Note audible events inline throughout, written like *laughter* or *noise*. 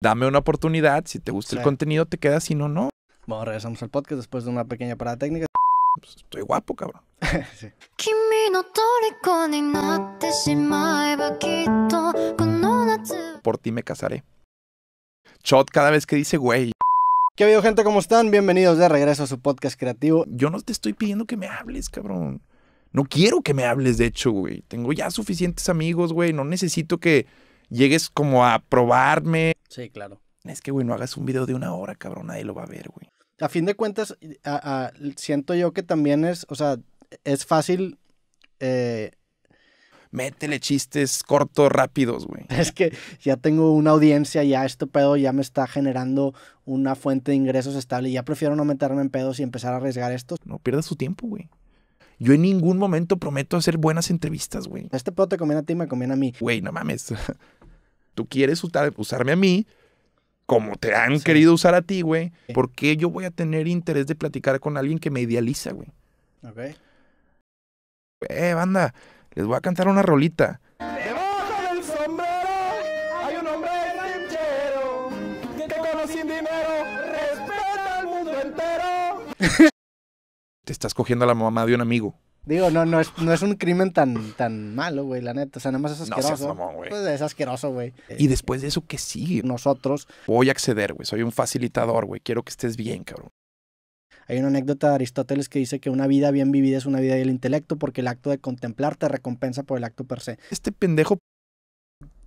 dame una oportunidad. Si te gusta el contenido, te quedas. Si no, no. Bueno, regresamos al podcast después de una pequeña parada técnica. Pues, estoy guapo, cabrón. *laughs* Por ti me casaré. Chot, cada vez que dice güey. ¿Qué video gente? ¿Cómo están? Bienvenidos de regreso a su podcast creativo. Yo no te estoy pidiendo que me hables, cabrón. No quiero que me hables, de hecho, güey. Tengo ya suficientes amigos, güey. No necesito que llegues como a probarme. Sí, claro. Es que, güey, no hagas un video de una hora, cabrón, nadie lo va a ver, güey. A fin de cuentas, siento yo que también es, o sea, es fácil... Eh, Métele chistes cortos, rápidos, güey. *laughs* Es que ya tengo una audiencia, ya esto, pedo ya me está generando una fuente de ingresos estable ya prefiero no meterme en pedos y empezar a arriesgar esto. No pierdas tu tiempo, güey. Yo en ningún momento prometo hacer buenas entrevistas, güey. Este pedo te conviene a ti, me conviene a mí. Güey, no mames. *laughs* tú quieres usarme a mí como te han querido usar a ti, güey. ¿Por qué yo voy a tener interés de platicar con alguien que me idealiza, güey? Ok. Eh, banda, les voy a cantar una rolita. hay un dinero respeta al mundo entero. *laughs* te estás cogiendo a la mamá de un amigo. Digo, no, no es, no es un crimen tan, tan malo, güey, la neta. O sea, nada más es asqueroso. güey. Pues, es asqueroso, güey. Y después de eso, ¿qué sigue? Nosotros. Voy a acceder, güey. Soy un facilitador, güey. Quiero que estés bien, cabrón. Hay una anécdota de Aristóteles que dice que una vida bien vivida es una vida del intelecto porque el acto de contemplar te recompensa por el acto per se. Este pendejo.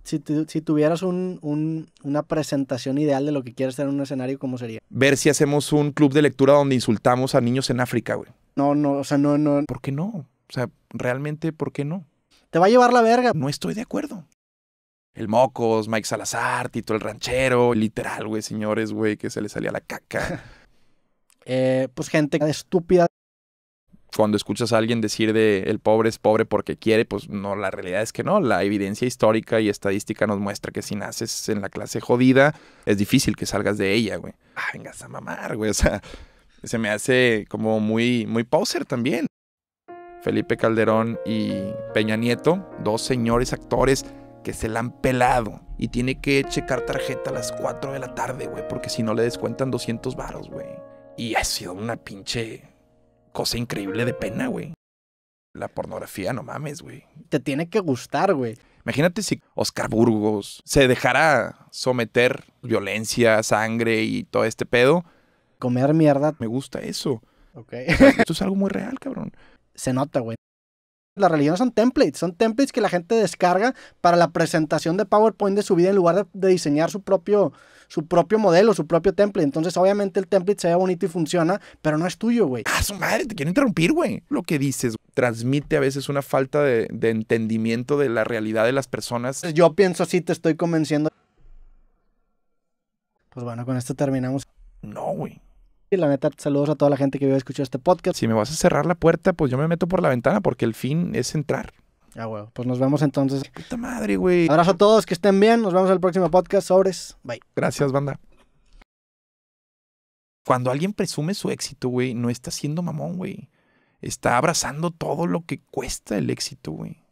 Si, tuvieras una presentación ideal de lo que quieres hacer en un escenario, ¿cómo sería? Ver si hacemos un club de lectura donde insultamos a niños en África, güey. No, no, o sea, no, no. ¿Por qué no? O sea, realmente, ¿por qué no? Te va a llevar la verga. No estoy de acuerdo. El Mocos, Mike Salazar, Tito el Ranchero, literal, güey, señores, güey, que se le salía la caca. *laughs* eh, pues gente estúpida. Cuando escuchas a alguien decir de el pobre es pobre porque quiere, pues no, la realidad es que no. La evidencia histórica y estadística nos muestra que si naces en la clase jodida, es difícil que salgas de ella, güey. Ah, vengas a mamar, güey. O sea, se me hace como muy, muy poser también. Felipe Calderón y Peña Nieto, dos señores actores que se la han pelado y tiene que checar tarjeta a las 4 de la tarde, güey, porque si no le descuentan 200 varos, güey. Y ha sido una pinche cosa increíble de pena, güey. La pornografía, no mames, güey. Te tiene que gustar, güey. Imagínate si Oscar Burgos se dejara someter violencia, sangre y todo este pedo comer mierda. Me gusta eso. Ok. *laughs* esto es algo muy real, cabrón. Se nota, güey. Las religiones son templates, son templates que la gente descarga para la presentación de PowerPoint de su vida en lugar de, diseñar su propio, su propio modelo, su propio template. Entonces, obviamente, el template se ve bonito y funciona, pero no es tuyo, güey. Ah, su madre, te quiero interrumpir, güey. Lo que dices transmite a veces una falta de, entendimiento de la realidad de las personas. Pues yo pienso, así, te estoy convenciendo. Pues bueno, con esto terminamos. No, güey. Y la neta, saludos a toda la gente que vio escuchado este podcast. Si me vas a cerrar la puerta, pues yo me meto por la ventana porque el fin es entrar. Ah, güey. Pues nos vemos entonces. Puta madre, güey. Abrazo a todos, que estén bien. Nos vemos en el próximo podcast. Sobres. Bye. Gracias, banda. Cuando alguien presume su éxito, güey, no está siendo mamón, güey. Está abrazando todo lo que cuesta el éxito, güey.